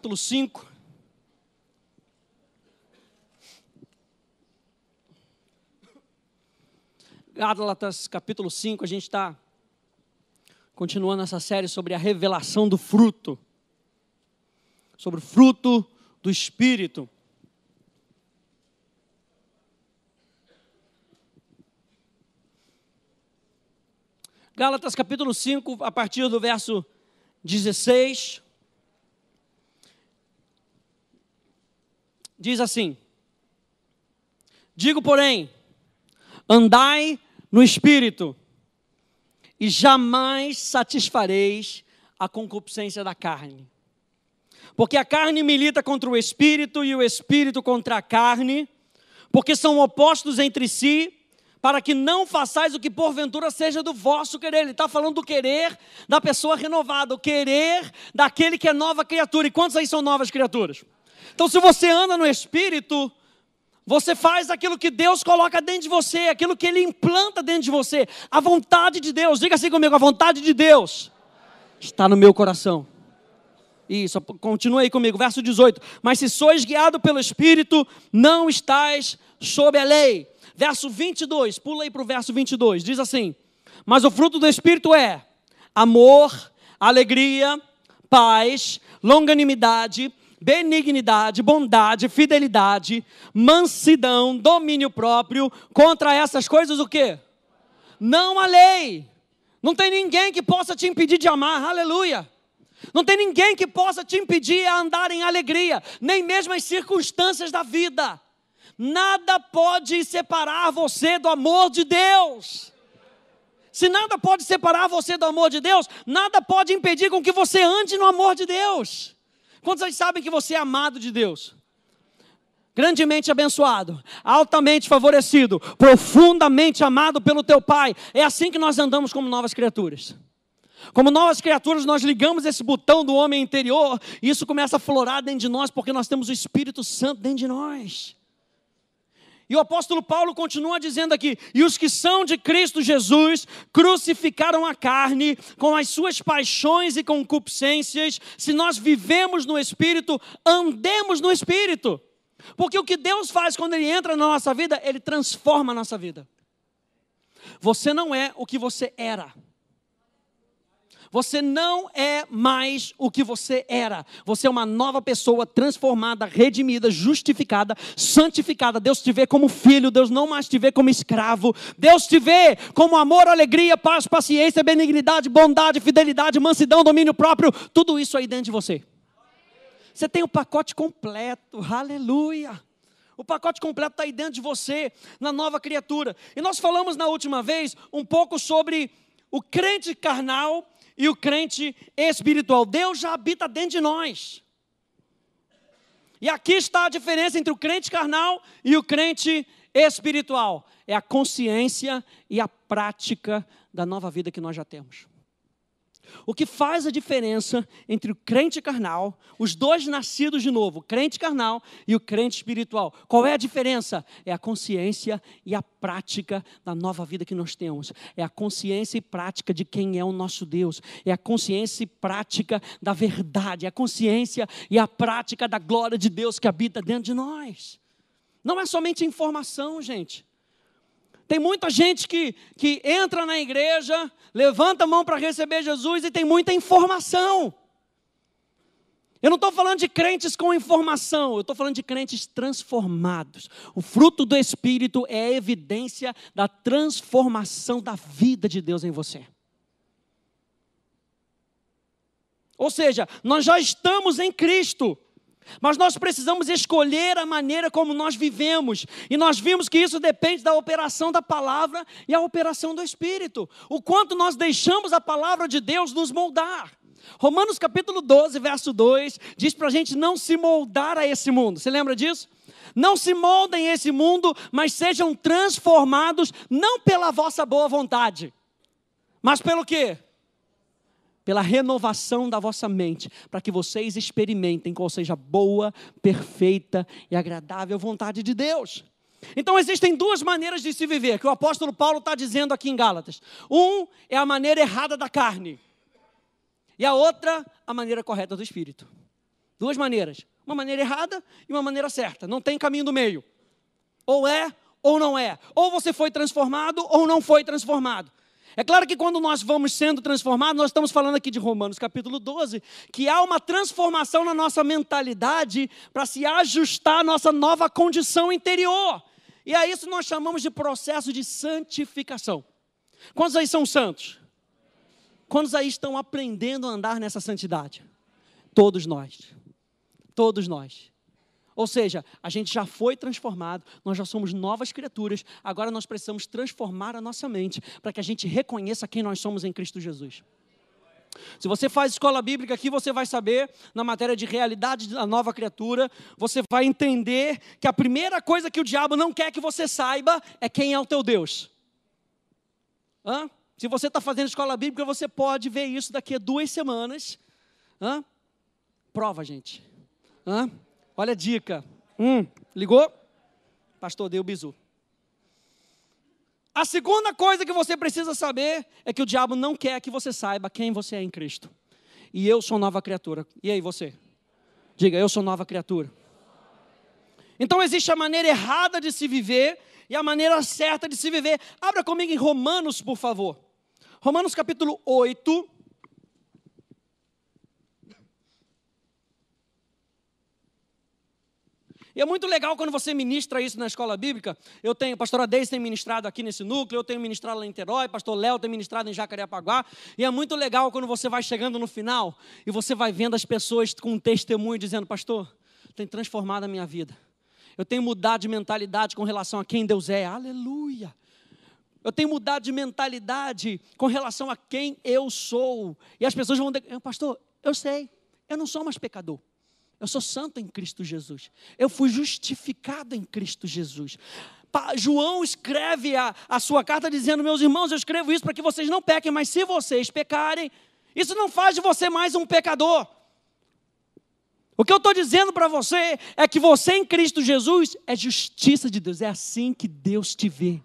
capítulo 5. Gálatas, capítulo 5, a gente está continuando essa série sobre a revelação do fruto, sobre o fruto do Espírito. Gálatas capítulo 5, a partir do verso 16. diz assim: Digo, porém, andai no espírito, e jamais satisfareis a concupiscência da carne. Porque a carne milita contra o espírito e o espírito contra a carne, porque são opostos entre si, para que não façais o que porventura seja do vosso querer. Ele está falando do querer da pessoa renovada, o querer daquele que é nova criatura. E quantas aí são novas criaturas? Então, se você anda no Espírito, você faz aquilo que Deus coloca dentro de você, aquilo que Ele implanta dentro de você, a vontade de Deus. Diga assim comigo: a vontade de Deus está no meu coração. Isso, continua aí comigo, verso 18. Mas se sois guiado pelo Espírito, não estás sob a lei. Verso 22, pula aí para o verso 22, diz assim: Mas o fruto do Espírito é amor, alegria, paz, longanimidade, benignidade, bondade, fidelidade, mansidão, domínio próprio. Contra essas coisas o quê? Não há lei. Não tem ninguém que possa te impedir de amar. Aleluia. Não tem ninguém que possa te impedir a andar em alegria, nem mesmo as circunstâncias da vida. Nada pode separar você do amor de Deus. Se nada pode separar você do amor de Deus, nada pode impedir com que você ande no amor de Deus. Quantos vocês sabem que você é amado de Deus? Grandemente abençoado, altamente favorecido, profundamente amado pelo teu Pai. É assim que nós andamos como novas criaturas. Como novas criaturas, nós ligamos esse botão do homem interior e isso começa a florar dentro de nós, porque nós temos o Espírito Santo dentro de nós. E o apóstolo Paulo continua dizendo aqui: e os que são de Cristo Jesus crucificaram a carne com as suas paixões e concupiscências. Se nós vivemos no Espírito, andemos no Espírito. Porque o que Deus faz quando Ele entra na nossa vida, Ele transforma a nossa vida. Você não é o que você era. Você não é mais o que você era. Você é uma nova pessoa, transformada, redimida, justificada, santificada. Deus te vê como filho, Deus não mais te vê como escravo. Deus te vê como amor, alegria, paz, paciência, benignidade, bondade, fidelidade, mansidão, domínio próprio. Tudo isso aí dentro de você. Você tem o pacote completo. Aleluia. O pacote completo está aí dentro de você, na nova criatura. E nós falamos na última vez um pouco sobre o crente carnal e o crente espiritual. Deus já habita dentro de nós. E aqui está a diferença entre o crente carnal e o crente espiritual: é a consciência e a prática da nova vida que nós já temos. O que faz a diferença entre o crente carnal, os dois nascidos de novo, o crente carnal e o crente espiritual? Qual é a diferença? É a consciência e a prática da nova vida que nós temos. É a consciência e prática de quem é o nosso Deus. É a consciência e prática da verdade. É a consciência e a prática da glória de Deus que habita dentro de nós. Não é somente informação, gente. Tem muita gente que, que entra na igreja, levanta a mão para receber Jesus e tem muita informação. Eu não estou falando de crentes com informação, eu estou falando de crentes transformados. O fruto do Espírito é a evidência da transformação da vida de Deus em você. Ou seja, nós já estamos em Cristo. Mas nós precisamos escolher a maneira como nós vivemos. E nós vimos que isso depende da operação da palavra e a operação do Espírito. O quanto nós deixamos a palavra de Deus nos moldar. Romanos capítulo 12, verso 2, diz para a gente não se moldar a esse mundo. Você lembra disso? Não se moldem a esse mundo, mas sejam transformados não pela vossa boa vontade, mas pelo quê? pela renovação da vossa mente, para que vocês experimentem qual seja a boa, perfeita e agradável vontade de Deus. Então existem duas maneiras de se viver, que o apóstolo Paulo está dizendo aqui em Gálatas. Um é a maneira errada da carne, e a outra, a maneira correta do espírito. Duas maneiras, uma maneira errada e uma maneira certa, não tem caminho do meio. Ou é ou não é, ou você foi transformado ou não foi transformado. É claro que quando nós vamos sendo transformados, nós estamos falando aqui de Romanos capítulo 12, que há uma transformação na nossa mentalidade para se ajustar à nossa nova condição interior. E a isso nós chamamos de processo de santificação. Quantos aí são santos? Quantos aí estão aprendendo a andar nessa santidade? Todos nós. Todos nós. Ou seja, a gente já foi transformado, nós já somos novas criaturas, agora nós precisamos transformar a nossa mente para que a gente reconheça quem nós somos em Cristo Jesus. Se você faz escola bíblica aqui, você vai saber, na matéria de realidade da nova criatura, você vai entender que a primeira coisa que o diabo não quer que você saiba é quem é o teu Deus. Hã? Se você está fazendo escola bíblica, você pode ver isso daqui a duas semanas. Hã? Prova, gente. Hã? Olha a dica. Hum, ligou? Pastor, deu bizu. A segunda coisa que você precisa saber é que o diabo não quer que você saiba quem você é em Cristo. E eu sou nova criatura. E aí você? Diga, eu sou nova criatura. Então existe a maneira errada de se viver e a maneira certa de se viver. Abra comigo em Romanos, por favor. Romanos capítulo 8, E é muito legal quando você ministra isso na escola bíblica. Eu tenho, pastora Deise tem ministrado aqui nesse núcleo, eu tenho ministrado lá em Terói, pastor Léo tem ministrado em Jacarepaguá. E é muito legal quando você vai chegando no final e você vai vendo as pessoas com um testemunho dizendo: Pastor, tem transformado a minha vida. Eu tenho mudado de mentalidade com relação a quem Deus é. Aleluia. Eu tenho mudado de mentalidade com relação a quem eu sou. E as pessoas vão dizer, pastor, eu sei, eu não sou mais pecador. Eu sou santo em Cristo Jesus. Eu fui justificado em Cristo Jesus. João escreve a, a sua carta dizendo: Meus irmãos, eu escrevo isso para que vocês não pequem, mas se vocês pecarem, isso não faz de você mais um pecador. O que eu estou dizendo para você é que você em Cristo Jesus é justiça de Deus, é assim que Deus te vê.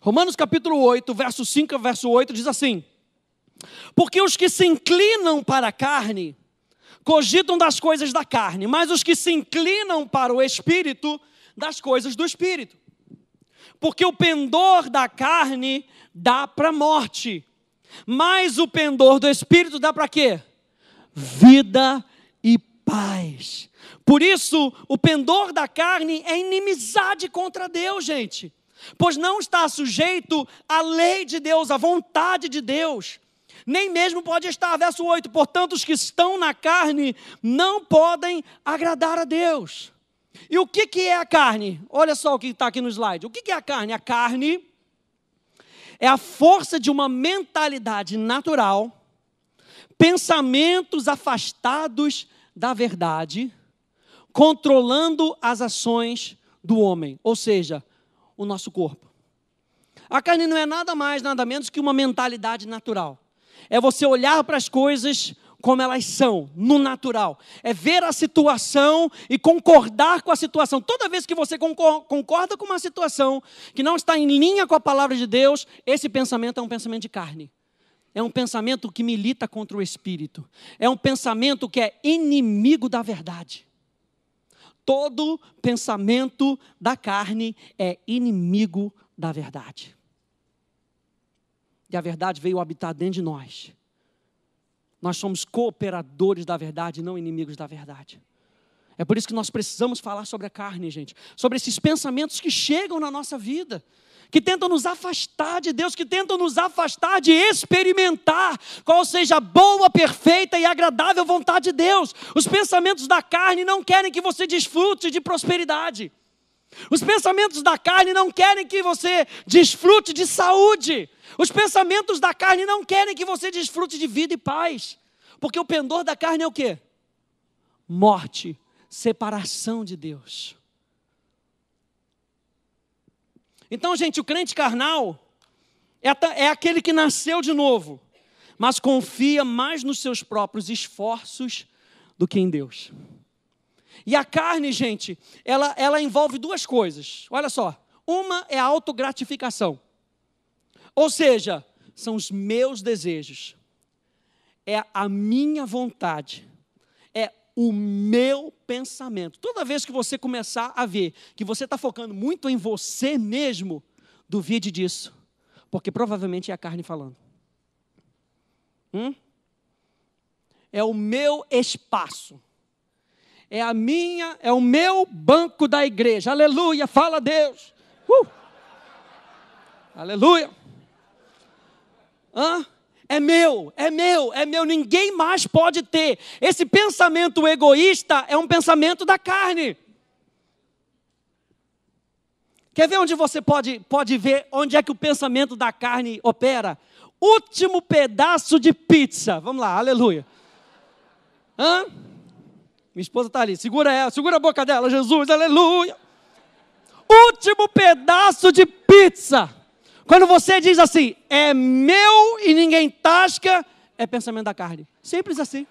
Romanos capítulo 8, verso 5 verso 8 diz assim: porque os que se inclinam para a carne cogitam das coisas da carne, mas os que se inclinam para o espírito, das coisas do espírito. Porque o pendor da carne dá para a morte, mas o pendor do espírito dá para quê? Vida e paz. Por isso, o pendor da carne é inimizade contra Deus, gente. Pois não está sujeito à lei de Deus, à vontade de Deus nem mesmo pode estar. Verso 8: Portanto, os que estão na carne não podem agradar a Deus. E o que, que é a carne? Olha só o que está aqui no slide. O que, que é a carne? A carne é a força de uma mentalidade natural, pensamentos afastados da verdade, controlando as ações do homem, ou seja, o nosso corpo. A carne não é nada mais, nada menos que uma mentalidade natural é você olhar para as coisas como elas são, no natural. É ver a situação e concordar com a situação. Toda vez que você concorda com uma situação que não está em linha com a palavra de Deus, esse pensamento é um pensamento de carne. É um pensamento que milita contra o espírito. É um pensamento que é inimigo da verdade. Todo pensamento da carne é inimigo da verdade e a verdade veio habitar dentro de nós. Nós somos cooperadores da verdade, não inimigos da verdade. É por isso que nós precisamos falar sobre a carne, gente, sobre esses pensamentos que chegam na nossa vida, que tentam nos afastar de Deus, que tentam nos afastar de experimentar qual seja a boa, perfeita e agradável vontade de Deus. Os pensamentos da carne não querem que você desfrute de prosperidade. Os pensamentos da carne não querem que você desfrute de saúde. Os pensamentos da carne não querem que você desfrute de vida e paz. Porque o pendor da carne é o quê? Morte, separação de Deus. Então, gente, o crente carnal é, é aquele que nasceu de novo, mas confia mais nos seus próprios esforços do que em Deus. E a carne, gente, ela, ela envolve duas coisas. Olha só. Uma é a autogratificação. Ou seja, são os meus desejos. É a minha vontade. É o meu pensamento. Toda vez que você começar a ver que você está focando muito em você mesmo, duvide disso. Porque provavelmente é a carne falando. Hum? É o meu espaço é a minha, é o meu banco da igreja. Aleluia, fala a Deus. Uh! Aleluia. Hã? É meu, é meu, é meu, ninguém mais pode ter. Esse pensamento egoísta é um pensamento da carne. Quer ver onde você pode, pode ver onde é que o pensamento da carne opera? Último pedaço de pizza. Vamos lá, aleluia. Hã? Minha esposa está ali, segura ela, segura a boca dela, Jesus, aleluia. Último pedaço de pizza. Quando você diz assim, é meu e ninguém tasca, é pensamento da carne. Simples assim.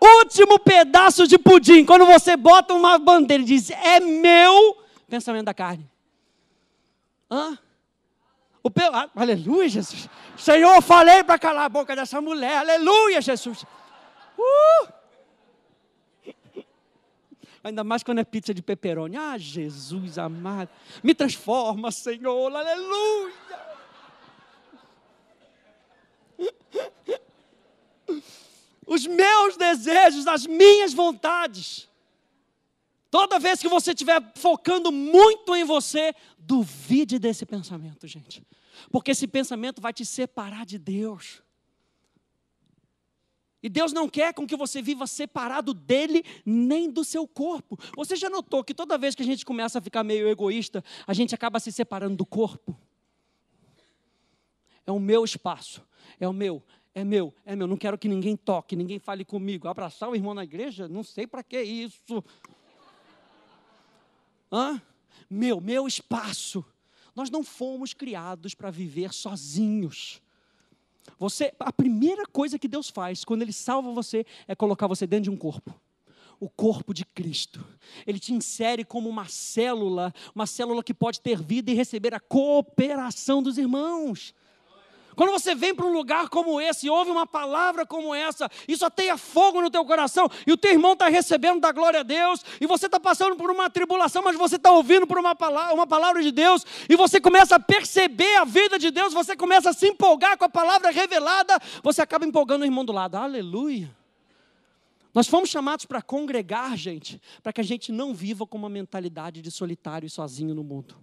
Último pedaço de pudim. Quando você bota uma bandeira e diz, é meu, pensamento da carne. Hã? O pe... Ah, aleluia, Jesus. Senhor, falei para calar a boca dessa mulher. Aleluia, Jesus. Uh! Ainda mais quando é pizza de peperoni. Ah, Jesus amado. Me transforma, Senhor. Aleluia. Os meus desejos, as minhas vontades. Toda vez que você estiver focando muito em você, duvide desse pensamento, gente. Porque esse pensamento vai te separar de Deus. E Deus não quer com que você viva separado dele nem do seu corpo. Você já notou que toda vez que a gente começa a ficar meio egoísta, a gente acaba se separando do corpo? É o meu espaço, é o meu, é meu, é meu. Não quero que ninguém toque, ninguém fale comigo. Abraçar o irmão na igreja? Não sei para que isso. Hã? Meu, meu espaço. Nós não fomos criados para viver sozinhos. Você, a primeira coisa que Deus faz quando Ele salva você é colocar você dentro de um corpo o corpo de Cristo. Ele te insere como uma célula, uma célula que pode ter vida e receber a cooperação dos irmãos. Quando você vem para um lugar como esse, e ouve uma palavra como essa, isso ateia fogo no teu coração, e o teu irmão está recebendo da glória a Deus, e você está passando por uma tribulação, mas você está ouvindo por uma palavra, uma palavra de Deus, e você começa a perceber a vida de Deus, você começa a se empolgar com a palavra revelada, você acaba empolgando o irmão do lado. Aleluia! Nós fomos chamados para congregar, gente, para que a gente não viva com uma mentalidade de solitário e sozinho no mundo.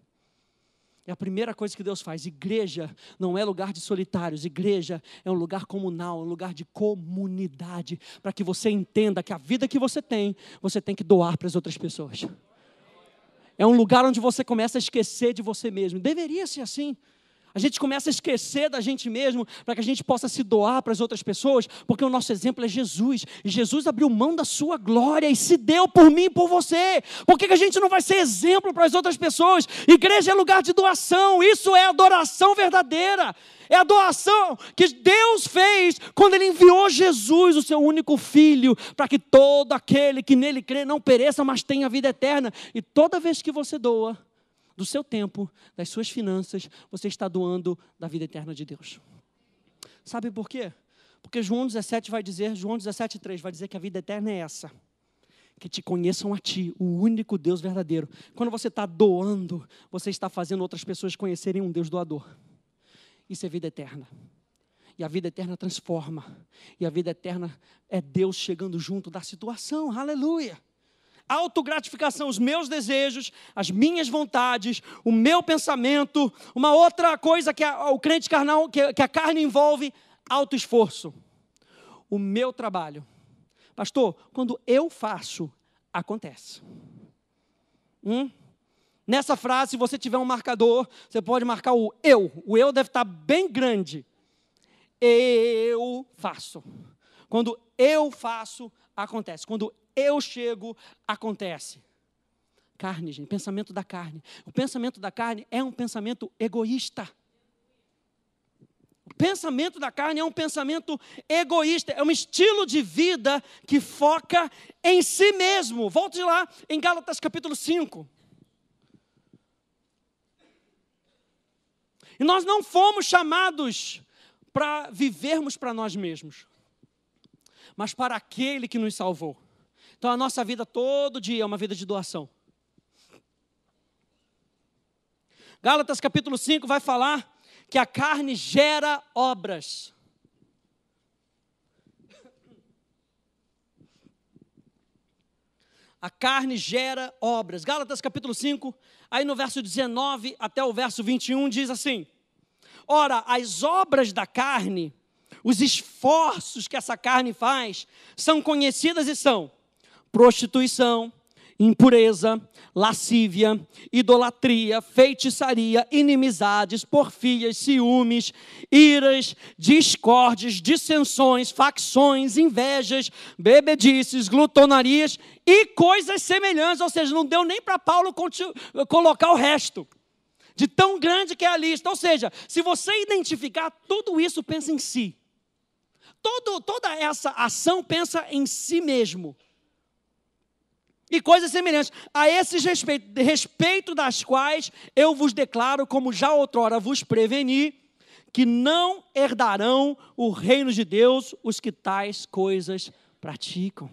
É a primeira coisa que Deus faz. Igreja não é lugar de solitários, igreja é um lugar comunal, um lugar de comunidade, para que você entenda que a vida que você tem, você tem que doar para as outras pessoas. É um lugar onde você começa a esquecer de você mesmo. Deveria ser assim. A gente começa a esquecer da gente mesmo para que a gente possa se doar para as outras pessoas, porque o nosso exemplo é Jesus. E Jesus abriu mão da sua glória e se deu por mim e por você. Por que, que a gente não vai ser exemplo para as outras pessoas? Igreja é lugar de doação, isso é adoração verdadeira. É a doação que Deus fez quando Ele enviou Jesus, o seu único filho, para que todo aquele que nele crê não pereça, mas tenha vida eterna. E toda vez que você doa, do seu tempo, das suas finanças, você está doando da vida eterna de Deus. Sabe por quê? Porque João 17 vai dizer, João 17, 3, vai dizer que a vida eterna é essa. Que te conheçam a ti, o único Deus verdadeiro. Quando você está doando, você está fazendo outras pessoas conhecerem um Deus doador. Isso é vida eterna. E a vida eterna transforma. E a vida eterna é Deus chegando junto da situação. Aleluia! autogratificação, os meus desejos, as minhas vontades, o meu pensamento. Uma outra coisa que a, o crente carnal, que, que a carne envolve, autoesforço. O meu trabalho. Pastor, quando eu faço, acontece. Hum? Nessa frase, se você tiver um marcador, você pode marcar o eu. O eu deve estar bem grande. Eu faço. Quando eu faço, acontece. Quando eu chego, acontece. Carne, gente, pensamento da carne. O pensamento da carne é um pensamento egoísta. O pensamento da carne é um pensamento egoísta, é um estilo de vida que foca em si mesmo. Volte lá em Gálatas capítulo 5. E nós não fomos chamados para vivermos para nós mesmos, mas para aquele que nos salvou. Então a nossa vida todo dia é uma vida de doação. Gálatas capítulo 5 vai falar que a carne gera obras. A carne gera obras. Gálatas capítulo 5, aí no verso 19 até o verso 21 diz assim: Ora, as obras da carne, os esforços que essa carne faz, são conhecidas e são prostituição, impureza, lascívia, idolatria, feitiçaria, inimizades, porfias, ciúmes, iras, discórdias, dissensões, facções, invejas, bebedices, glutonarias e coisas semelhantes. Ou seja, não deu nem para Paulo colocar o resto. De tão grande que é a lista. Ou seja, se você identificar tudo isso, pensa em si. Todo, toda essa ação pensa em si mesmo e coisas semelhantes, a esses respeito, respeito das quais eu vos declaro, como já outrora vos preveni, que não herdarão o reino de Deus os que tais coisas praticam.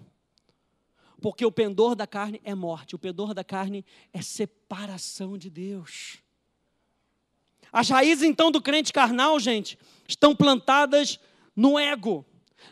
Porque o pendor da carne é morte, o pendor da carne é separação de Deus. As raízes então do crente carnal, gente, estão plantadas no ego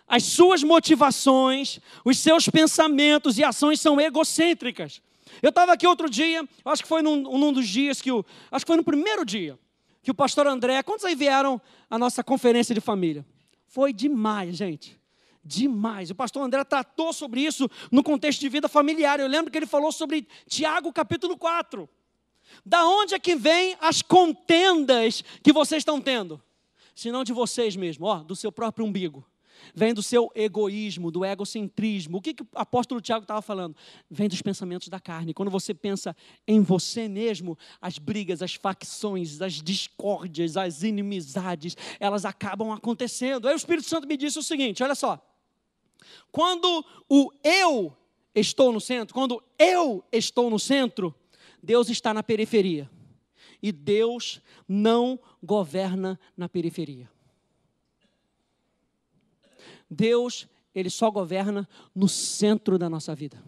as suas motivações, os seus pensamentos e ações são egocêntricas. Eu estava aqui outro dia, acho que foi num, num, dos dias que o. Acho que foi no primeiro dia que o pastor André. Quantos aí vieram à nossa conferência de família? Foi demais, gente. Demais. O pastor André tratou sobre isso no contexto de vida familiar. Eu lembro que ele falou sobre Tiago capítulo 4. Da onde é que vem as contendas que vocês estão tendo? Se não de vocês mesmos, ó, do seu próprio umbigo vem do seu egoísmo, do egocentrismo. O que, que o apóstolo Tiago estava falando? Vem dos pensamentos da carne. Quando você pensa em você mesmo, as brigas, as facções, as discórdias, as inimizades, elas acabam acontecendo. Aí o Espírito Santo me disse o seguinte: olha só. Quando o eu estou no centro, quando eu estou no centro, Deus está na periferia. E Deus não governa na periferia. Deus, ele só governa no centro da nossa vida.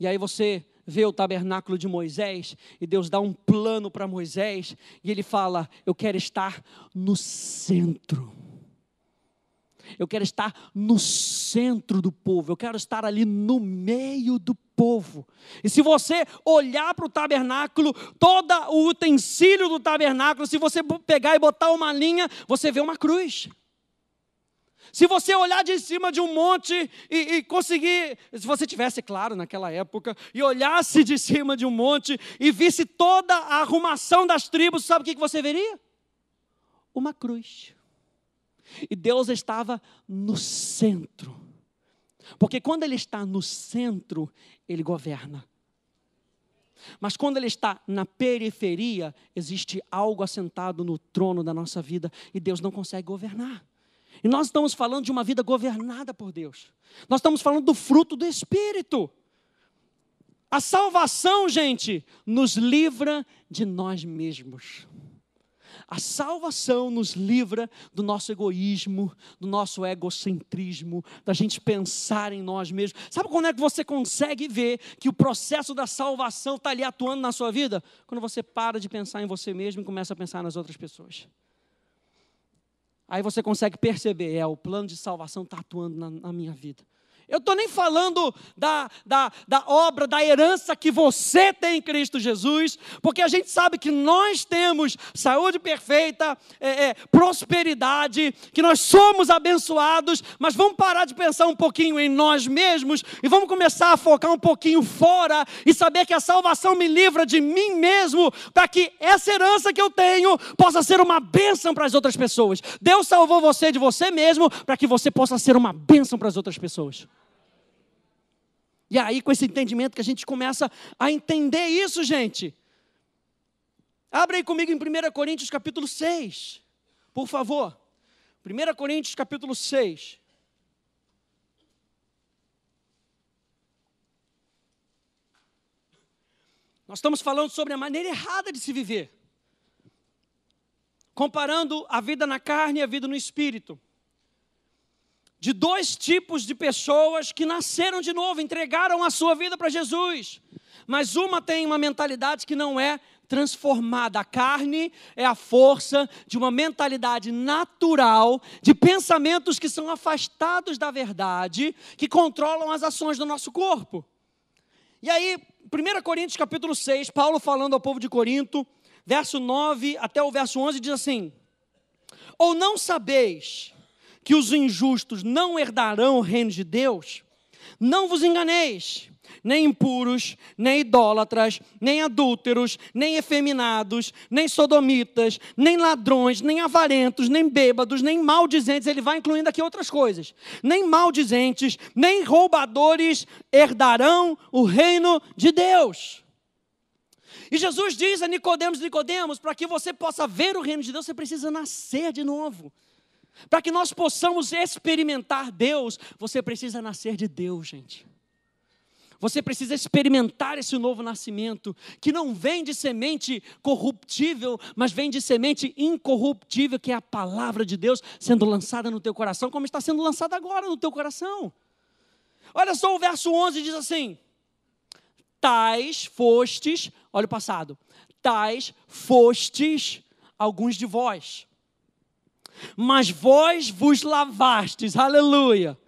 E aí você vê o tabernáculo de Moisés e Deus dá um plano para Moisés e ele fala: Eu quero estar no centro. Eu quero estar no centro do povo, eu quero estar ali no meio do povo. E se você olhar para o tabernáculo, todo o utensílio do tabernáculo, se você pegar e botar uma linha, você vê uma cruz. Se você olhar de cima de um monte e, e, conseguir, se você tivesse claro naquela época, e olhasse de cima de um monte e visse toda a arrumação das tribos, sabe o que você veria? Uma cruz. E Deus estava no centro. Porque quando Ele está no centro, Ele governa. Mas quando ele está na periferia, existe algo assentado no trono da nossa vida e Deus não consegue governar. E nós estamos falando de uma vida governada por Deus. Nós estamos falando do fruto do Espírito. A salvação, gente, nos livra de nós mesmos. A salvação nos livra do nosso egoísmo, do nosso egocentrismo, da gente pensar em nós mesmos. Sabe quando é que você consegue ver que o processo da salvação está ali atuando na sua vida? Quando você para de pensar em você mesmo e começa a pensar nas outras pessoas. Aí você consegue perceber, é, o plano de salvação está atuando na, na minha vida. Eu estou nem falando da, da, da obra, da herança que você tem em Cristo Jesus, porque a gente sabe que nós temos saúde perfeita, é, é, prosperidade, que nós somos abençoados, mas vamos parar de pensar um pouquinho em nós mesmos e vamos começar a focar um pouquinho fora e saber que a salvação me livra de mim mesmo, para que essa herança que eu tenho possa ser uma bênção para as outras pessoas. Deus salvou você de você mesmo, para que você possa ser uma bênção para as outras pessoas. E é aí, com esse entendimento, que a gente começa a entender isso, gente. Abre aí comigo em 1 Coríntios capítulo 6, por favor. 1 Coríntios capítulo 6. Nós estamos falando sobre a maneira errada de se viver, comparando a vida na carne e a vida no espírito de dois tipos de pessoas que nasceram de novo, entregaram a sua vida para Jesus. Mas uma tem uma mentalidade que não é transformada. A carne é a força de uma mentalidade natural, de pensamentos que são afastados da verdade, que controlam as ações do nosso corpo. E aí, 1 Coríntios capítulo 6, Paulo falando ao povo de Corinto, verso 9 até o verso 11 diz assim: Ou não sabeis que os injustos não herdarão o reino de Deus, não vos enganeis, nem impuros, nem idólatras, nem adúlteros, nem efeminados, nem sodomitas, nem ladrões, nem avarentos, nem bêbados, nem maldizentes, ele vai incluindo aqui outras coisas. Nem maldizentes, nem roubadores herdarão o reino de Deus. E Jesus diz a Nicodemos, Nicodemos, para que você possa ver o reino de Deus, você precisa nascer de novo. Para que nós possamos experimentar Deus, você precisa nascer de Deus, gente. Você precisa experimentar esse novo nascimento, que não vem de semente corruptível, mas vem de semente incorruptível, que é a palavra de Deus sendo lançada no teu coração, como está sendo lançada agora no teu coração. Olha só o verso 11 diz assim: Tais fostes, olha o passado, tais fostes alguns de vós. Mas vós vos lavastes, aleluia.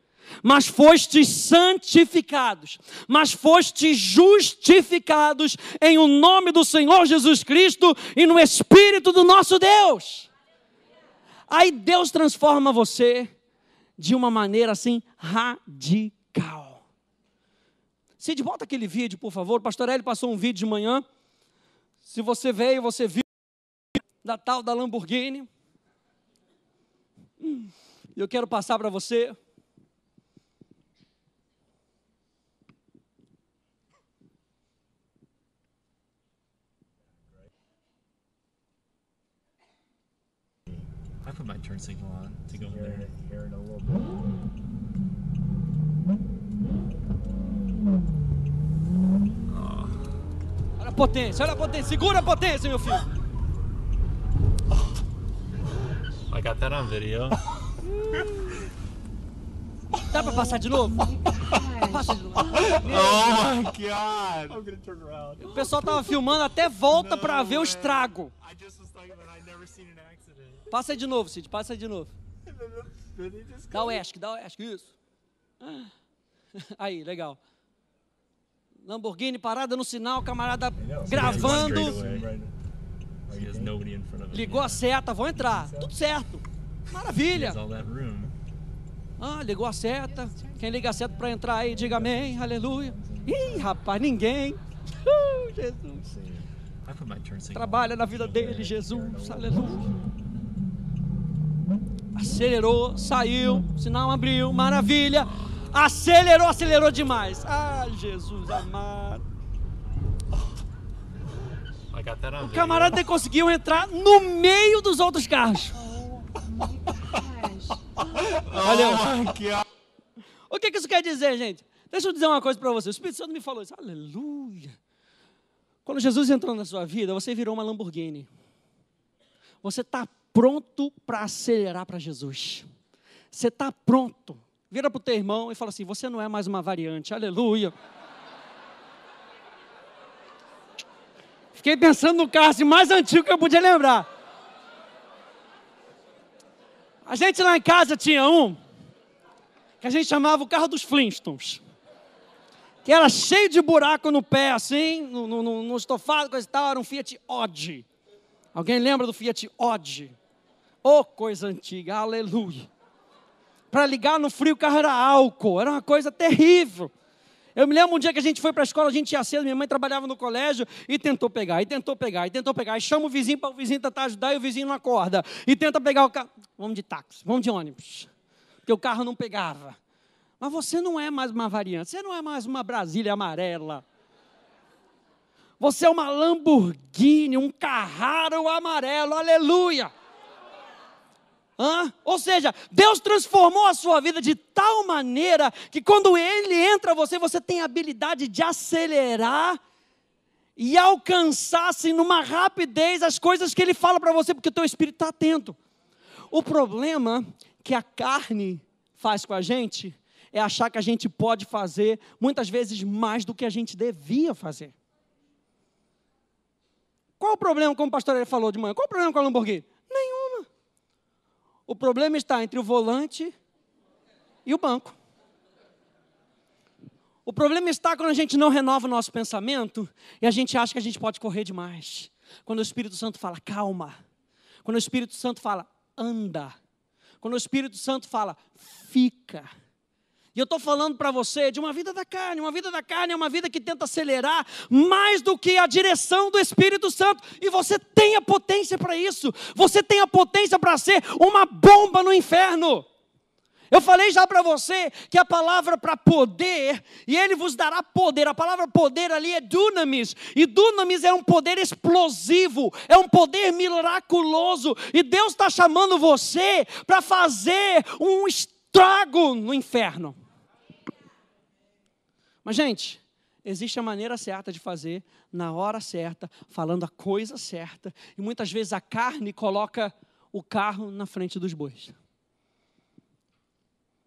Mas fostes santificados, mas fostes justificados em o nome do Senhor Jesus Cristo e no Espírito do nosso Deus. Aí Deus transforma você de uma maneira assim radical. Cid, volta aquele vídeo, por favor. pastor Eli passou um vídeo de manhã. Se você veio, você viu da tal da Lamborghini. Eu quero passar para você I put my turn signal on to go there. Hear a little bit. Ah. Olha a potência, olha a potência, segura a potência, meu filho. I got that on video. Dá pra passar de novo? Passa de novo. Oh my god! I'm gonna turn around. O pessoal tava filmando até volta pra ver o estrago. I just was talking about I'd never seen an accident. Passa de novo, Cid, passa de novo. dá o ESC, dá o ESC, isso. Aí, legal. Lamborghini parada no sinal, camarada gravando. Ligou a seta, vão entrar. Tudo certo. Maravilha. Ah, ligou a seta. Quem liga a seta para entrar aí, diga amém, aleluia. Ih, rapaz, ninguém. Uh, Jesus. Trabalha na vida dele, Jesus, aleluia. Acelerou, saiu, sinal abriu, maravilha. Acelerou, acelerou demais. Ah, Jesus amado o camarada conseguiu entrar no meio dos outros carros. Olha, que... o que, que isso quer dizer, gente? Deixa eu dizer uma coisa para você. O Espírito Santo me falou isso. Aleluia. Quando Jesus entrou na sua vida, você virou uma Lamborghini. Você está pronto para acelerar para Jesus. Você está pronto. Vira para o teu irmão e fala assim: você não é mais uma variante. Aleluia. Fiquei pensando no carro assim, mais antigo que eu podia lembrar. A gente lá em casa tinha um que a gente chamava o carro dos Flintstones. Que era cheio de buraco no pé, assim, no, no, no estofado, coisa e tal. Era um Fiat Odd. Alguém lembra do Fiat Odd? Ô, oh, coisa antiga, aleluia. Para ligar no frio, o carro era álcool. Era uma coisa terrível. Eu me lembro um dia que a gente foi para a escola, a gente ia cedo, minha mãe trabalhava no colégio e tentou pegar, e tentou pegar, e tentou pegar. E chama o vizinho para o vizinho tentar ajudar e o vizinho não acorda. E tenta pegar o carro. Vamos de táxi, vamos de ônibus. Porque o carro não pegava. Mas você não é mais uma variante, você não é mais uma Brasília amarela. Você é uma Lamborghini, um Carraro amarelo, aleluia! Hã? Ou seja, Deus transformou a sua vida de tal maneira que quando Ele entra você, você tem a habilidade de acelerar e alcançar assim, numa rapidez as coisas que Ele fala para você, porque o teu espírito está atento. O problema que a carne faz com a gente é achar que a gente pode fazer muitas vezes mais do que a gente devia fazer. Qual o problema, como o pastor ele falou de manhã? Qual o problema com a Lamborghini? O problema está entre o volante e o banco. O problema está quando a gente não renova o nosso pensamento e a gente acha que a gente pode correr demais. Quando o Espírito Santo fala, calma. Quando o Espírito Santo fala, anda. Quando o Espírito Santo fala, fica. E eu estou falando para você de uma vida da carne. Uma vida da carne é uma vida que tenta acelerar mais do que a direção do Espírito Santo. E você tem a potência para isso. Você tem a potência para ser uma bomba no inferno. Eu falei já para você que a palavra para poder, e ele vos dará poder, a palavra poder ali é dunamis, e dunamis é um poder explosivo, é um poder miraculoso, e Deus está chamando você para fazer um estrago no inferno. Mas, gente, existe a maneira certa de fazer, na hora certa, falando a coisa certa. E muitas vezes a carne coloca o carro na frente dos bois.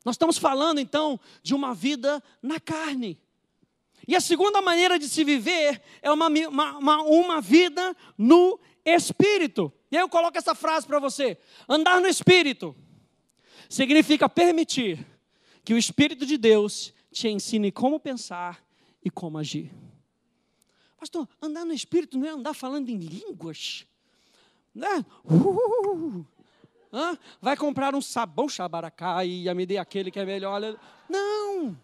Nós estamos falando então de uma vida na carne. E a segunda maneira de se viver é uma, uma, uma vida no espírito. E aí eu coloco essa frase para você: andar no espírito significa permitir que o espírito de Deus te ensine como pensar e como agir. Pastor, andar no Espírito não é andar falando em línguas, né? Uh, vai comprar um sabão xabaracá e me dê aquele que é melhor. Não!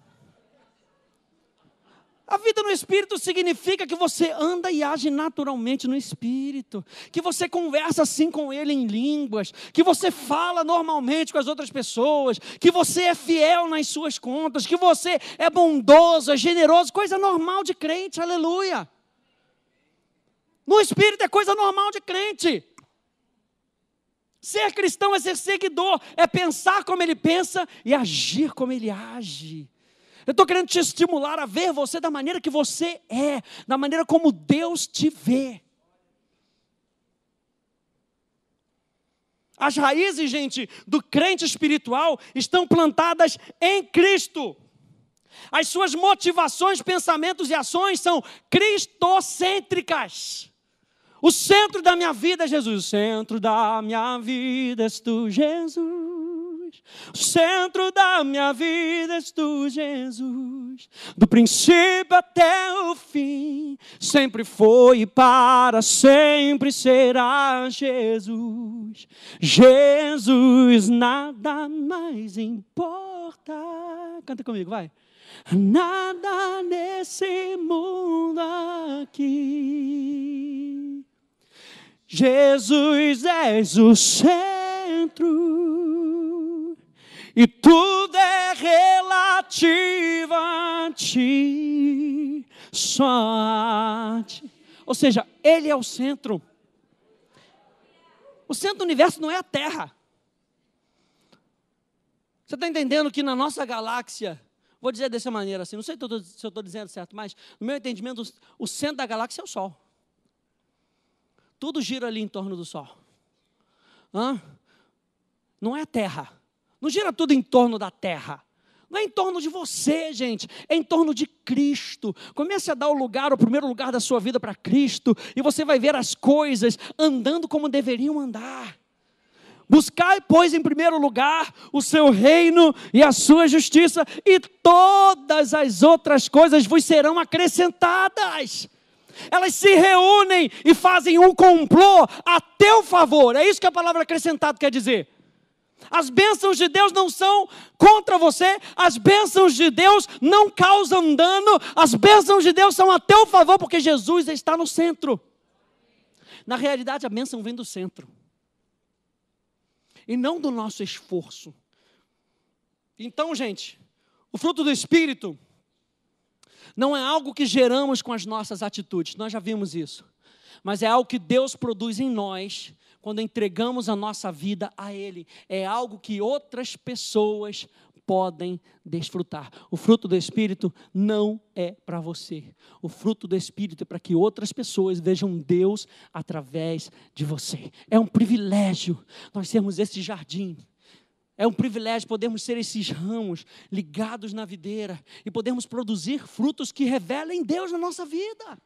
A vida no Espírito significa que você anda e age naturalmente no Espírito, que você conversa assim com Ele em línguas, que você fala normalmente com as outras pessoas, que você é fiel nas suas contas, que você é bondoso, é generoso, coisa normal de crente, aleluia. No Espírito é coisa normal de crente. Ser cristão é ser seguidor, é pensar como ele pensa e agir como ele age. Eu estou querendo te estimular a ver você da maneira que você é, da maneira como Deus te vê. As raízes, gente, do crente espiritual estão plantadas em Cristo. As suas motivações, pensamentos e ações são cristocêntricas. O centro da minha vida é Jesus. O centro da minha vida és tu, Jesus. Jesus. O centro da minha vida és tu, Jesus. Do princípio até o fim, sempre foi e para sempre será Jesus. Jesus, nada mais importa. Canta comigo, vai. Nada nesse mundo aqui. Jesus és o centro e tudo é relativo a ti, só a ti. Ou seja, Ele é o centro. O centro do universo não é a Terra. Você está entendendo que na nossa galáxia, vou dizer dessa maneira assim, não sei se eu estou dizendo certo, mas no meu entendimento, o centro da galáxia é o Sol. Tudo gira ali em torno do Sol. Hã? Não é a Terra. Não gira tudo em torno da terra. Não é em torno de você, gente, é em torno de Cristo. Comece a dar o lugar, o primeiro lugar da sua vida para Cristo, e você vai ver as coisas andando como deveriam andar. Buscai, pois, em primeiro lugar o seu reino e a sua justiça, e todas as outras coisas vos serão acrescentadas. Elas se reúnem e fazem um complô a teu favor. É isso que a palavra acrescentado quer dizer. As bênçãos de Deus não são contra você, as bênçãos de Deus não causam dano, as bênçãos de Deus são a teu favor, porque Jesus está no centro. Na realidade, a bênção vem do centro e não do nosso esforço. Então, gente, o fruto do Espírito não é algo que geramos com as nossas atitudes, nós já vimos isso, mas é algo que Deus produz em nós quando entregamos a nossa vida a Ele, é algo que outras pessoas podem desfrutar. O fruto do Espírito não é para você. O fruto do Espírito é para que outras pessoas vejam Deus através de você. É um privilégio nós sermos esse jardim. É um privilégio podermos ser esses ramos ligados na videira e podermos produzir frutos que revelem Deus na nossa vida.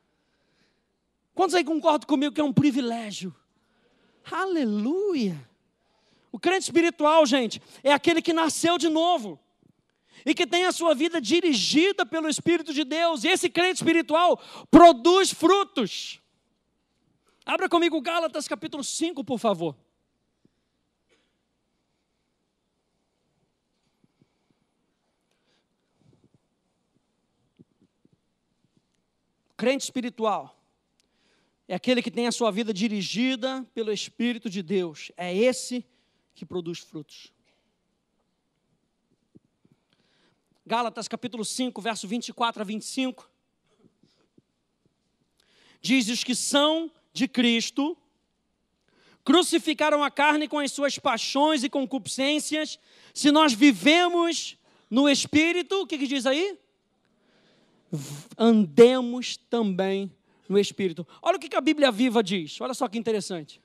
Quantos aí concordam comigo que é um privilégio Aleluia! O crente espiritual, gente, é aquele que nasceu de novo e que tem a sua vida dirigida pelo Espírito de Deus. E esse crente espiritual produz frutos. Abra comigo Gálatas capítulo 5, por favor. Crente espiritual é aquele que tem a sua vida dirigida pelo Espírito de Deus. É esse que produz frutos. Gálatas capítulo 5, verso 24 a 25. Diz: Os que são de Cristo crucificaram a carne com as suas paixões e concupiscências. Se nós vivemos no Espírito, o que, que diz aí? Andemos também no Espírito. Olha o que a Bíblia viva diz, olha só que interessante.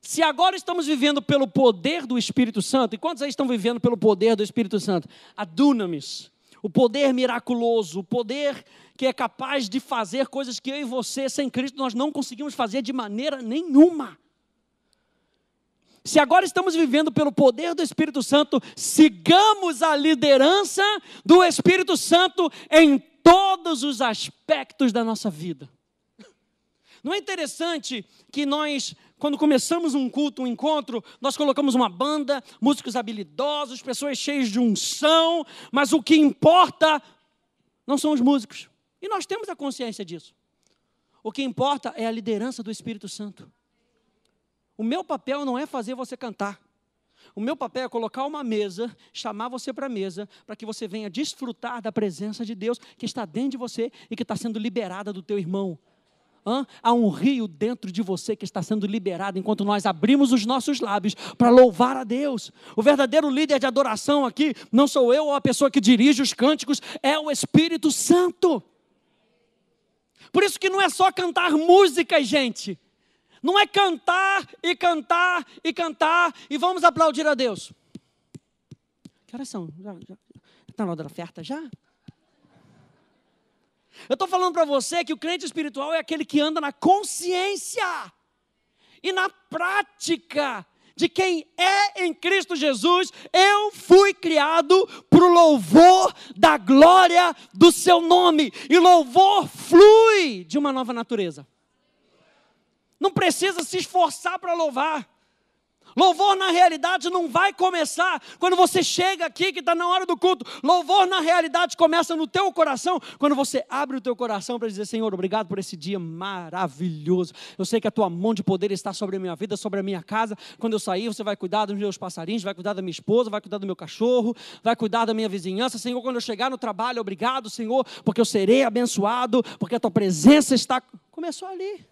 Se agora estamos vivendo pelo poder do Espírito Santo, e quantos aí estão vivendo pelo poder do Espírito Santo? A dunamis, o poder miraculoso, o poder que é capaz de fazer coisas que eu e você, sem Cristo, nós não conseguimos fazer de maneira nenhuma. Se agora estamos vivendo pelo poder do Espírito Santo, sigamos a liderança do Espírito Santo em todos os aspectos da nossa vida. Não é interessante que nós, quando começamos um culto, um encontro, nós colocamos uma banda, músicos habilidosos, pessoas cheias de unção, mas o que importa não são os músicos. E nós temos a consciência disso. O que importa é a liderança do Espírito Santo. O meu papel não é fazer você cantar. O meu papel é colocar uma mesa, chamar você para a mesa, para que você venha desfrutar da presença de Deus que está dentro de você e que está sendo liberada do teu irmão. Hã? Há um rio dentro de você que está sendo liberado enquanto nós abrimos os nossos lábios para louvar a Deus. O verdadeiro líder de adoração aqui não sou eu ou a pessoa que dirige os cânticos, é o Espírito Santo. Por isso que não é só cantar músicas, gente. Não é cantar e cantar e cantar e vamos aplaudir a Deus. Que horas são? Já, já. Está na hora da oferta já? Eu estou falando para você que o crente espiritual é aquele que anda na consciência e na prática de quem é em Cristo Jesus, eu fui criado para o louvor da glória do seu nome, e louvor flui de uma nova natureza. Não precisa se esforçar para louvar. Louvor na realidade não vai começar quando você chega aqui que está na hora do culto. Louvor na realidade começa no teu coração, quando você abre o teu coração para dizer: Senhor, obrigado por esse dia maravilhoso. Eu sei que a tua mão de poder está sobre a minha vida, sobre a minha casa. Quando eu sair, você vai cuidar dos meus passarinhos, vai cuidar da minha esposa, vai cuidar do meu cachorro, vai cuidar da minha vizinhança. Senhor, quando eu chegar no trabalho, obrigado, Senhor, porque eu serei abençoado, porque a tua presença está. Começou ali.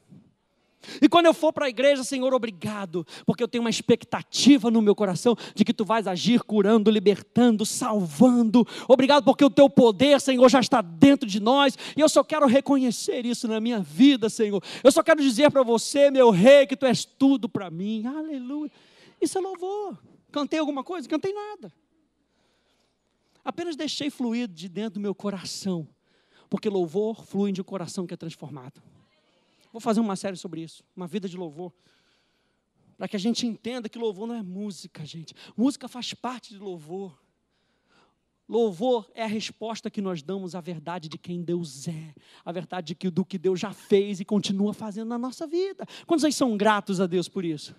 E quando eu for para a igreja, Senhor, obrigado, porque eu tenho uma expectativa no meu coração de que tu vais agir curando, libertando, salvando. Obrigado porque o teu poder, Senhor, já está dentro de nós, e eu só quero reconhecer isso na minha vida, Senhor. Eu só quero dizer para você, meu rei, que tu és tudo para mim. Aleluia. Isso é louvor. Cantei alguma coisa? Cantei nada. Apenas deixei fluir de dentro do meu coração, porque louvor flui de um coração que é transformado. Vou fazer uma série sobre isso, uma vida de louvor. Para que a gente entenda que louvor não é música, gente. Música faz parte de louvor. Louvor é a resposta que nós damos à verdade de quem Deus é, à verdade de que, do que Deus já fez e continua fazendo na nossa vida. Quantos aí são gratos a Deus por isso?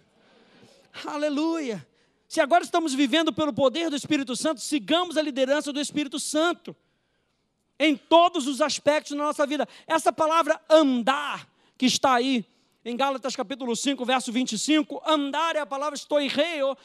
Aleluia! Se agora estamos vivendo pelo poder do Espírito Santo, sigamos a liderança do Espírito Santo em todos os aspectos da nossa vida. Essa palavra andar que está aí em Gálatas capítulo 5, verso 25, andar é a palavra estoirreio,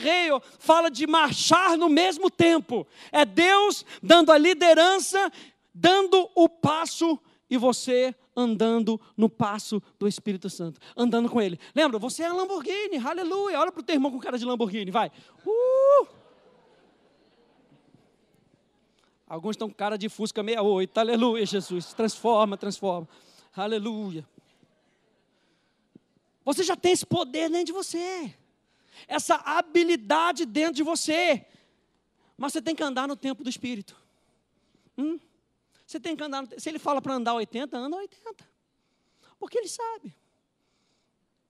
reio, fala de marchar no mesmo tempo, é Deus dando a liderança, dando o passo e você andando no passo do Espírito Santo, andando com Ele. Lembra, você é Lamborghini, aleluia, olha para o teu irmão com cara de Lamborghini, vai. Uh! Alguns estão com cara de Fusca 68, aleluia, Jesus, transforma, transforma. Aleluia. Você já tem esse poder dentro de você, essa habilidade dentro de você, mas você tem que andar no tempo do Espírito. Hum? Você tem que andar. No... Se ele fala para andar 80, anda 80, porque ele sabe.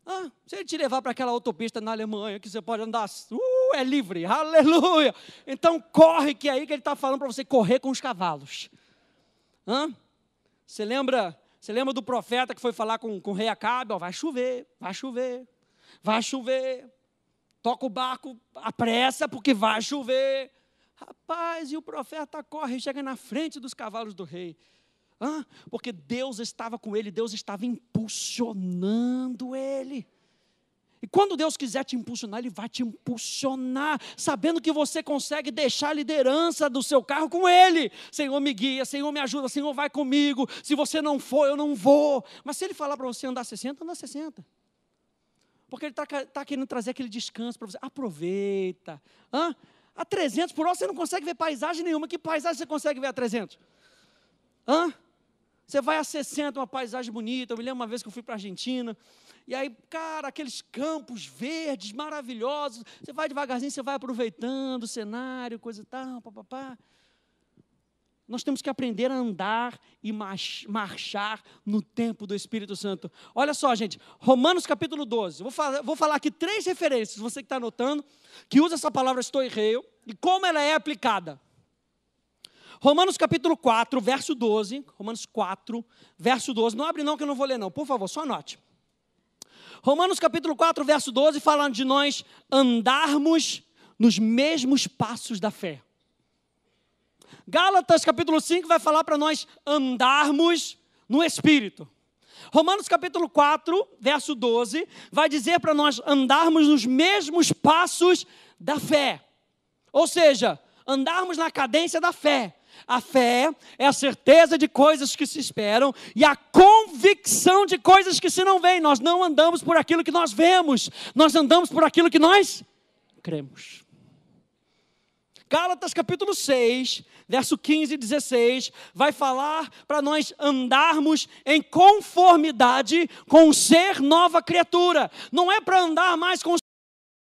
Ah, se ele te levar para aquela autopista na Alemanha que você pode andar, uh, é livre, aleluia. Então corre que é aí que ele está falando para você correr com os cavalos. Você lembra você lembra do profeta que foi falar com, com o rei Acabe? Ó, vai chover, vai chover, vai chover. Toca o barco, apressa, porque vai chover. Rapaz, e o profeta corre e chega na frente dos cavalos do rei. Hã? Porque Deus estava com ele, Deus estava impulsionando ele. E quando Deus quiser te impulsionar, Ele vai te impulsionar, sabendo que você consegue deixar a liderança do seu carro com Ele. Senhor, me guia, Senhor, me ajuda, Senhor, vai comigo. Se você não for, eu não vou. Mas se Ele falar para você andar 60, anda 60. Porque Ele está tá querendo trazer aquele descanso para você. Aproveita. Hã? A 300 por hora você não consegue ver paisagem nenhuma. Que paisagem você consegue ver a 300? Hã? Você vai a 60, uma paisagem bonita. Eu me lembro uma vez que eu fui para a Argentina. E aí, cara, aqueles campos verdes, maravilhosos. Você vai devagarzinho, você vai aproveitando o cenário, coisa e tal, papapá. Nós temos que aprender a andar e marchar no tempo do Espírito Santo. Olha só, gente, Romanos capítulo 12. Vou falar, vou falar aqui três referências, você que está anotando, que usa essa palavra estou e como ela é aplicada. Romanos capítulo 4, verso 12. Romanos 4, verso 12. Não abre não que eu não vou ler não, por favor, só anote. Romanos capítulo 4, verso 12, falando de nós andarmos nos mesmos passos da fé. Gálatas capítulo 5 vai falar para nós andarmos no Espírito. Romanos capítulo 4, verso 12, vai dizer para nós andarmos nos mesmos passos da fé. Ou seja, andarmos na cadência da fé. A fé é a certeza de coisas que se esperam e a convicção de coisas que se não veem. Nós não andamos por aquilo que nós vemos, nós andamos por aquilo que nós cremos. Gálatas capítulo 6, verso 15 e 16, vai falar para nós andarmos em conformidade com ser nova criatura. Não é para andar mais com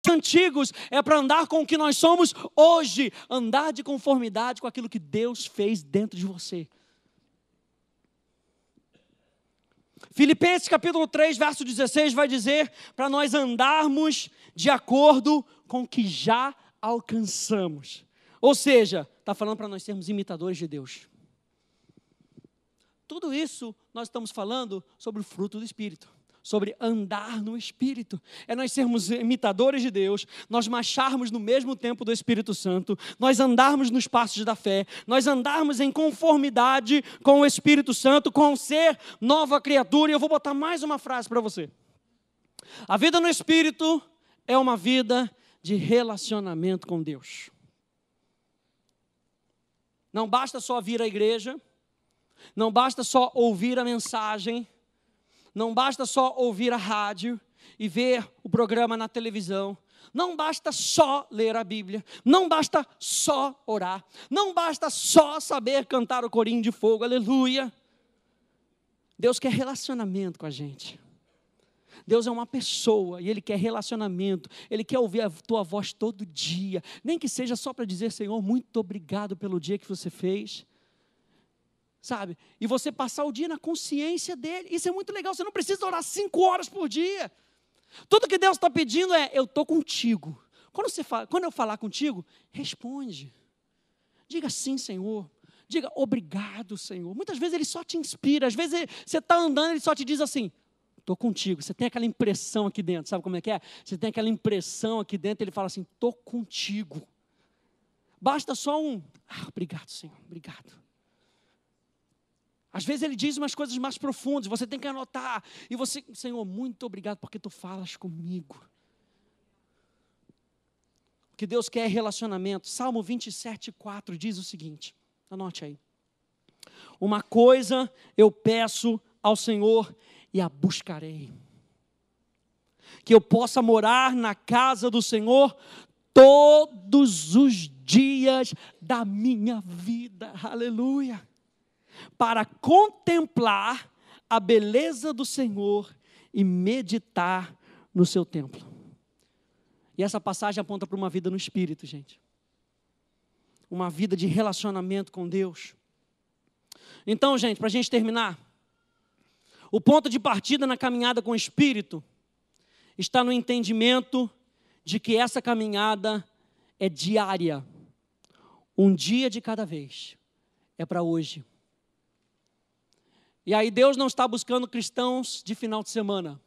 antigos, é para andar com o que nós somos hoje, andar de conformidade com aquilo que Deus fez dentro de você. Filipenses capítulo 3, verso 16 vai dizer para nós andarmos de acordo com o que já alcançamos. Ou seja, está falando para nós sermos imitadores de Deus. Tudo isso nós estamos falando sobre o fruto do Espírito sobre andar no Espírito. É nós sermos imitadores de Deus, nós marcharmos no mesmo tempo do Espírito Santo, nós andarmos nos passos da fé, nós andarmos em conformidade com o Espírito Santo, com ser nova criatura. E eu vou botar mais uma frase para você. A vida no Espírito é uma vida de relacionamento com Deus. Não basta só vir à igreja, não basta só ouvir a mensagem, não basta só ouvir a rádio e ver o programa na televisão. Não basta só ler a Bíblia, não basta só orar, não basta só saber cantar o corinho de fogo, aleluia. Deus quer relacionamento com a gente. Deus é uma pessoa e Ele quer relacionamento, Ele quer ouvir a tua voz todo dia, nem que seja só para dizer: Senhor, muito obrigado pelo dia que você fez sabe? E você passar o dia na consciência dele. Isso é muito legal. Você não precisa orar cinco horas por dia. Tudo que Deus está pedindo é: eu estou contigo. Quando, você fala, quando eu falar contigo, responde. Diga sim, Senhor. Diga obrigado, Senhor. Muitas vezes ele só te inspira. Às vezes você está andando, ele só te diz assim: estou contigo. Você tem aquela impressão aqui dentro, sabe como é que é? Você tem aquela impressão aqui dentro, ele fala assim: estou contigo. Basta só um, ah, obrigado, Senhor, obrigado. Às vezes ele diz umas coisas mais profundas, você tem que anotar. E você, Senhor, muito obrigado porque tu falas comigo. O que Deus quer é relacionamento. Salmo 27, 4 diz o seguinte: anote aí. Uma coisa eu peço ao Senhor e a buscarei: que eu possa morar na casa do Senhor todos os dias da minha vida. Aleluia para contemplar a beleza do Senhor e meditar no seu templo. E essa passagem aponta para uma vida no espírito, gente. Uma vida de relacionamento com Deus. Então, gente, para a gente terminar, o ponto de partida na caminhada com o espírito está no entendimento de que essa caminhada é diária, um dia de cada vez, é para hoje. E aí Deus não está buscando cristãos de final de semana,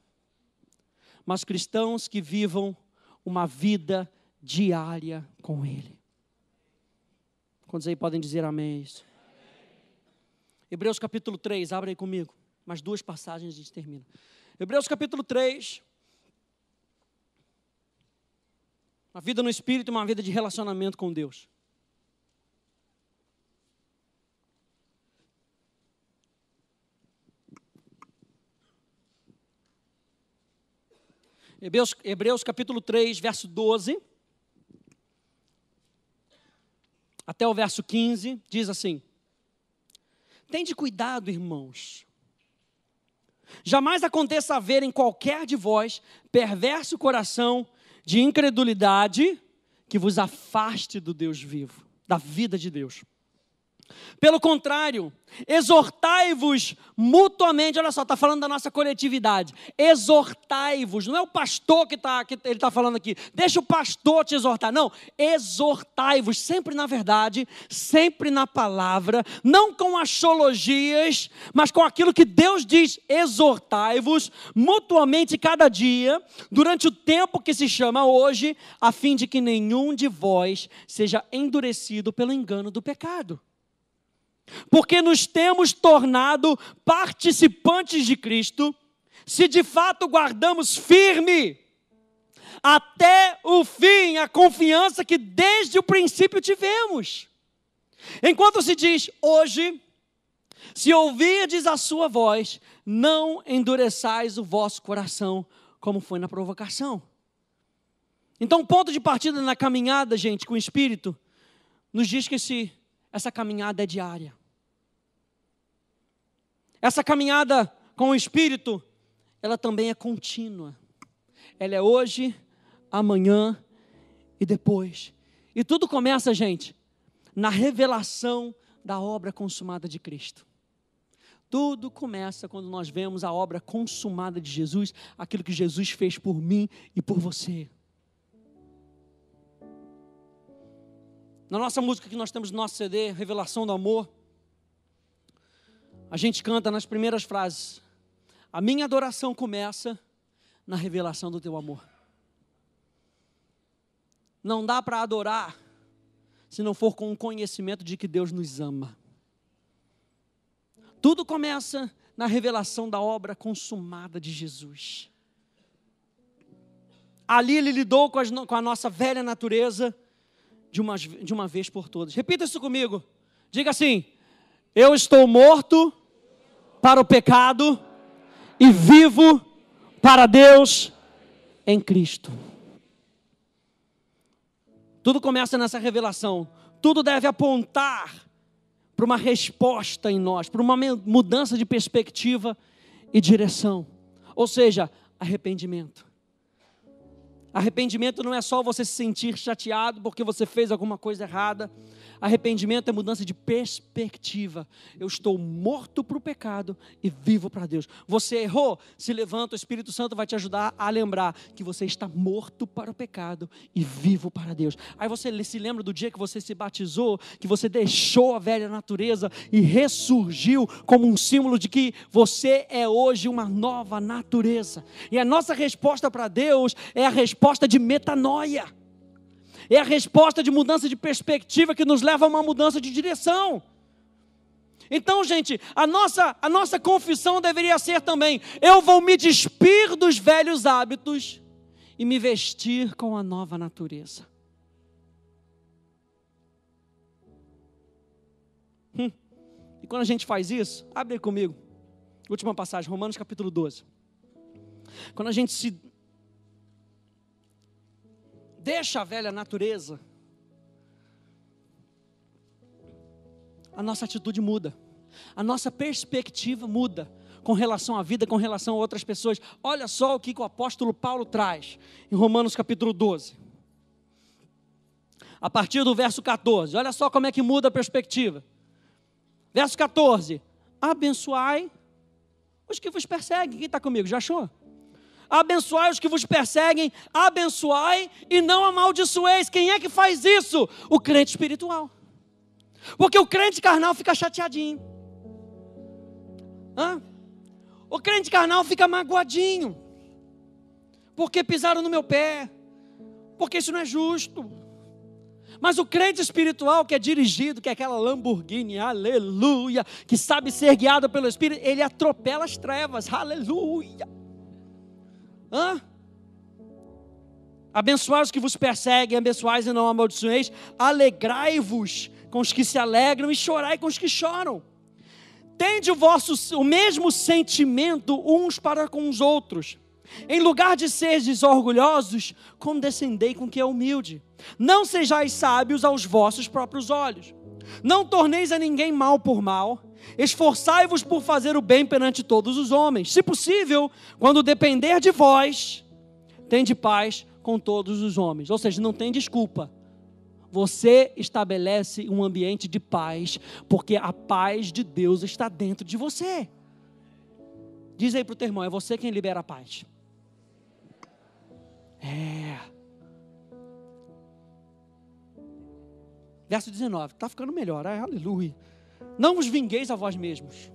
mas cristãos que vivam uma vida diária com Ele. Quantos aí podem dizer amém isso? Amém. Hebreus capítulo 3, abre aí comigo. Mais duas passagens a gente termina. Hebreus capítulo 3. Uma vida no Espírito, uma vida de relacionamento com Deus. Hebreus, Hebreus capítulo 3, verso 12 até o verso 15, diz assim: Tende cuidado, irmãos. Jamais aconteça haver em qualquer de vós perverso coração de incredulidade que vos afaste do Deus vivo, da vida de Deus. Pelo contrário, exortai-vos mutuamente. Olha só, está falando da nossa coletividade. Exortai-vos. Não é o pastor que, tá, que ele está falando aqui. Deixa o pastor te exortar. Não. Exortai-vos. Sempre na verdade, sempre na palavra. Não com axiologias, mas com aquilo que Deus diz. Exortai-vos mutuamente cada dia, durante o tempo que se chama hoje, a fim de que nenhum de vós seja endurecido pelo engano do pecado porque nos temos tornado participantes de Cristo, se de fato guardamos firme até o fim a confiança que desde o princípio tivemos. Enquanto se diz hoje, se ouvirdes a sua voz, não endureçais o vosso coração, como foi na provocação. Então, o ponto de partida na caminhada, gente, com o Espírito, nos diz que esse, essa caminhada é diária. Essa caminhada com o Espírito, ela também é contínua. Ela é hoje, amanhã e depois. E tudo começa, gente, na revelação da obra consumada de Cristo. Tudo começa quando nós vemos a obra consumada de Jesus, aquilo que Jesus fez por mim e por você. Na nossa música que nós temos no nosso CD, Revelação do Amor, a gente canta nas primeiras frases: A minha adoração começa na revelação do teu amor. Não dá para adorar se não for com o conhecimento de que Deus nos ama. Tudo começa na revelação da obra consumada de Jesus. Ali ele lidou com, as, com a nossa velha natureza de uma, de uma vez por todas. Repita isso comigo. Diga assim: Eu estou morto para o pecado e vivo para Deus em Cristo. Tudo começa nessa revelação. Tudo deve apontar para uma resposta em nós, para uma mudança de perspectiva e direção. Ou seja, arrependimento. Arrependimento não é só você se sentir chateado porque você fez alguma coisa errada. Arrependimento é mudança de perspectiva. Eu estou morto para o pecado e vivo para Deus. Você errou, se levanta, o Espírito Santo vai te ajudar a lembrar que você está morto para o pecado e vivo para Deus. Aí você se lembra do dia que você se batizou, que você deixou a velha natureza e ressurgiu como um símbolo de que você é hoje uma nova natureza. E a nossa resposta para Deus é a resposta de metanoia. É a resposta de mudança de perspectiva que nos leva a uma mudança de direção. Então, gente, a nossa, a nossa confissão deveria ser também: eu vou me despir dos velhos hábitos e me vestir com a nova natureza. Hum. E quando a gente faz isso, abre comigo. Última passagem, Romanos capítulo 12. Quando a gente se Deixa a velha natureza. A nossa atitude muda. A nossa perspectiva muda com relação à vida, com relação a outras pessoas. Olha só o que o apóstolo Paulo traz em Romanos capítulo 12. A partir do verso 14. Olha só como é que muda a perspectiva. Verso 14. Abençoai os que vos perseguem. Quem está comigo? Já achou? abençoai os que vos perseguem, abençoai e não amaldiçoeis. Quem é que faz isso? O crente espiritual. Porque o crente carnal fica chateadinho. Hã? O crente carnal fica magoadinho. Porque pisaram no meu pé. Porque isso não é justo. Mas o crente espiritual que é dirigido, que é aquela Lamborghini, aleluia, que sabe ser guiado pelo Espírito, ele atropela as trevas, aleluia. Hã? Abençoai os que vos perseguem, abençoai e não amaldiçoeis, alegrai-vos com os que se alegram e chorai com os que choram. Tende o vosso o mesmo sentimento uns para com os outros. Em lugar de seres orgulhosos, condescendei com quem é humilde. Não sejais sábios aos vossos próprios olhos. Não torneis a ninguém mal por mal, Esforçai-vos por fazer o bem perante todos os homens. Se possível, quando depender de vós, tende paz com todos os homens. Ou seja, não tem desculpa. Você estabelece um ambiente de paz, porque a paz de Deus está dentro de você. Diz aí para o teu irmão: é você quem libera a paz. É. Verso 19, está ficando melhor, aleluia. Não os vingueis a vós mesmos.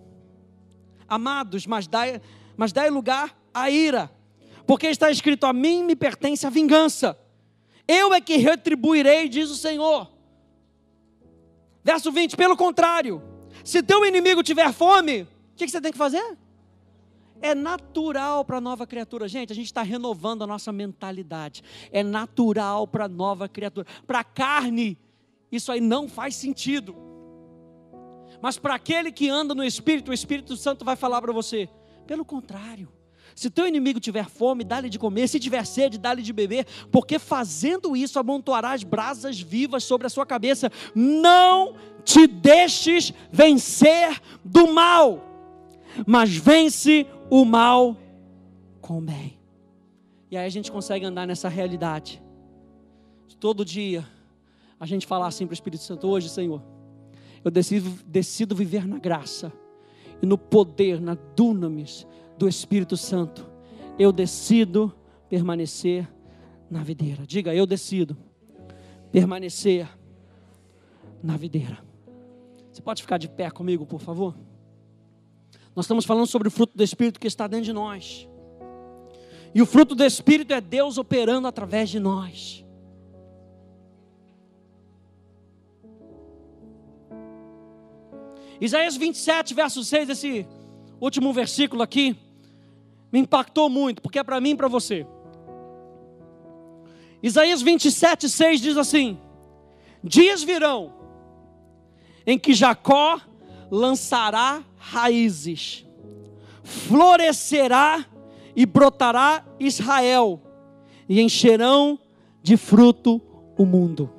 Amados, mas dai, mas dai lugar à ira. Porque está escrito: A mim me pertence a vingança. Eu é que retribuirei, diz o Senhor. Verso 20: Pelo contrário, se teu inimigo tiver fome, o que, que você tem que fazer? É natural para a nova criatura, gente. A gente está renovando a nossa mentalidade. É natural para a nova criatura. Para a carne, isso aí não faz sentido. Mas para aquele que anda no Espírito, o Espírito Santo vai falar para você. Pelo contrário, se teu inimigo tiver fome, dá-lhe de comer, se tiver sede, dá-lhe de beber, porque fazendo isso amontoarás brasas vivas sobre a sua cabeça. Não te deixes vencer do mal, mas vence o mal com o bem. E aí a gente consegue andar nessa realidade. Todo dia a gente falar assim para o Espírito Santo: hoje, Senhor eu decido, decido viver na graça e no poder, na dunamis do Espírito Santo. Eu decido permanecer na videira. Diga, eu decido permanecer na videira. Você pode ficar de pé comigo, por favor? Nós estamos falando sobre o fruto do Espírito que está dentro de nós. E o fruto do Espírito é Deus operando através de nós. Isaías 27, verso 6, esse último versículo aqui, me impactou muito, porque é para mim e para você. Isaías 27, 6 diz assim: Dias virão em que Jacó lançará raízes, florescerá e brotará Israel, e encherão de fruto o mundo.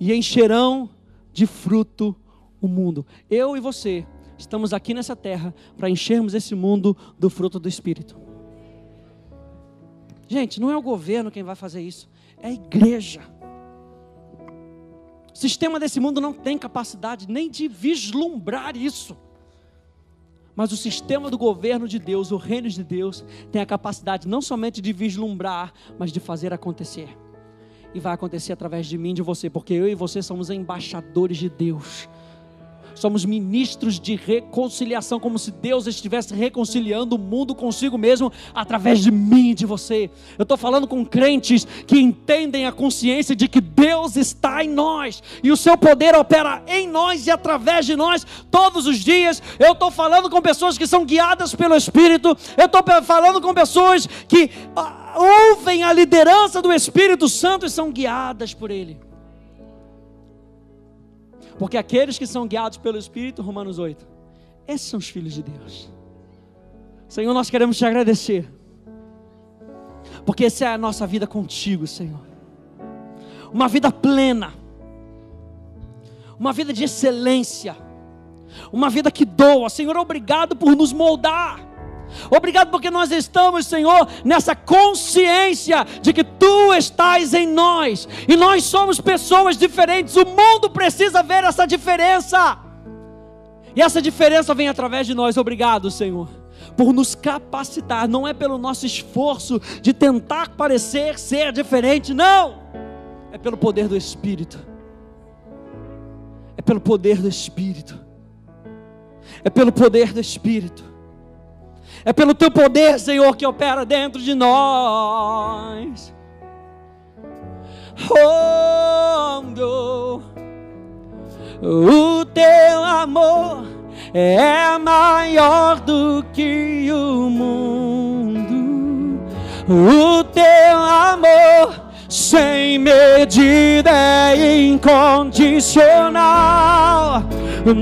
E encherão de fruto o mundo. Eu e você estamos aqui nessa terra para enchermos esse mundo do fruto do Espírito. Gente, não é o governo quem vai fazer isso, é a igreja. O sistema desse mundo não tem capacidade nem de vislumbrar isso. Mas o sistema do governo de Deus, o reino de Deus, tem a capacidade não somente de vislumbrar, mas de fazer acontecer e vai acontecer através de mim, de você, porque eu e você somos embaixadores de Deus. Somos ministros de reconciliação, como se Deus estivesse reconciliando o mundo consigo mesmo através de mim, de você. Eu estou falando com crentes que entendem a consciência de que Deus está em nós e o seu poder opera em nós e através de nós todos os dias. Eu estou falando com pessoas que são guiadas pelo Espírito, eu estou falando com pessoas que ah, ouvem a liderança do Espírito Santo e são guiadas por Ele. Porque aqueles que são guiados pelo Espírito, Romanos 8, esses são os filhos de Deus. Senhor, nós queremos te agradecer, porque essa é a nossa vida contigo, Senhor. Uma vida plena, uma vida de excelência, uma vida que doa. Senhor, obrigado por nos moldar Obrigado porque nós estamos, Senhor, nessa consciência de que tu estás em nós e nós somos pessoas diferentes. O mundo precisa ver essa diferença. E essa diferença vem através de nós. Obrigado, Senhor, por nos capacitar. Não é pelo nosso esforço de tentar parecer ser diferente, não. É pelo poder do Espírito. É pelo poder do Espírito. É pelo poder do Espírito. É pelo teu poder, Senhor, que opera dentro de nós. Rondo, o teu amor é maior do que o mundo. O teu amor sem medida é incondicional.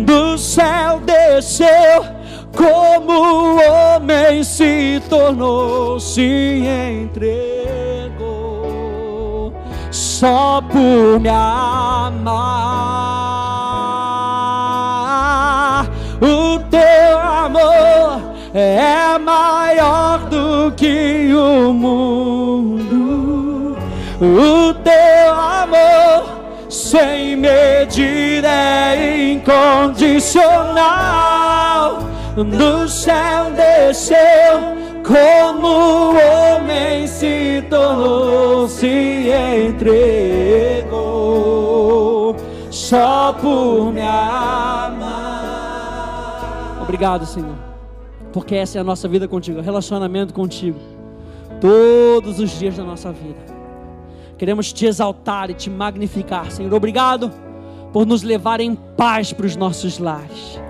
Do céu desceu como homem quem se tornou, se entregou só por me amar. O teu amor é maior do que o mundo. O teu amor sem medida é incondicional no céu desceu, como homem se tornou, se entregou, só por me amar. Obrigado, Senhor, porque essa é a nossa vida contigo, relacionamento contigo, todos os dias da nossa vida. Queremos te exaltar e te magnificar, Senhor. Obrigado por nos levar em paz para os nossos lares.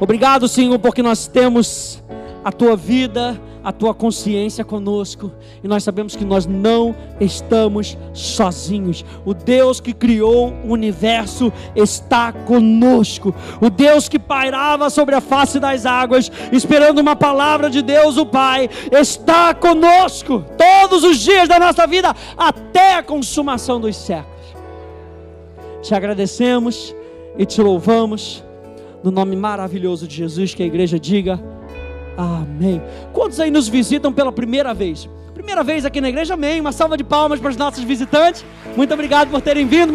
Obrigado, Senhor, porque nós temos a tua vida, a tua consciência conosco, e nós sabemos que nós não estamos sozinhos. O Deus que criou o universo está conosco. O Deus que pairava sobre a face das águas, esperando uma palavra de Deus, o Pai, está conosco todos os dias da nossa vida, até a consumação dos séculos. Te agradecemos e te louvamos no nome maravilhoso de Jesus, que a igreja diga amém. Quantos aí nos visitam pela primeira vez? Primeira vez aqui na igreja, amém. Uma salva de palmas para os nossos visitantes. Muito obrigado por terem vindo.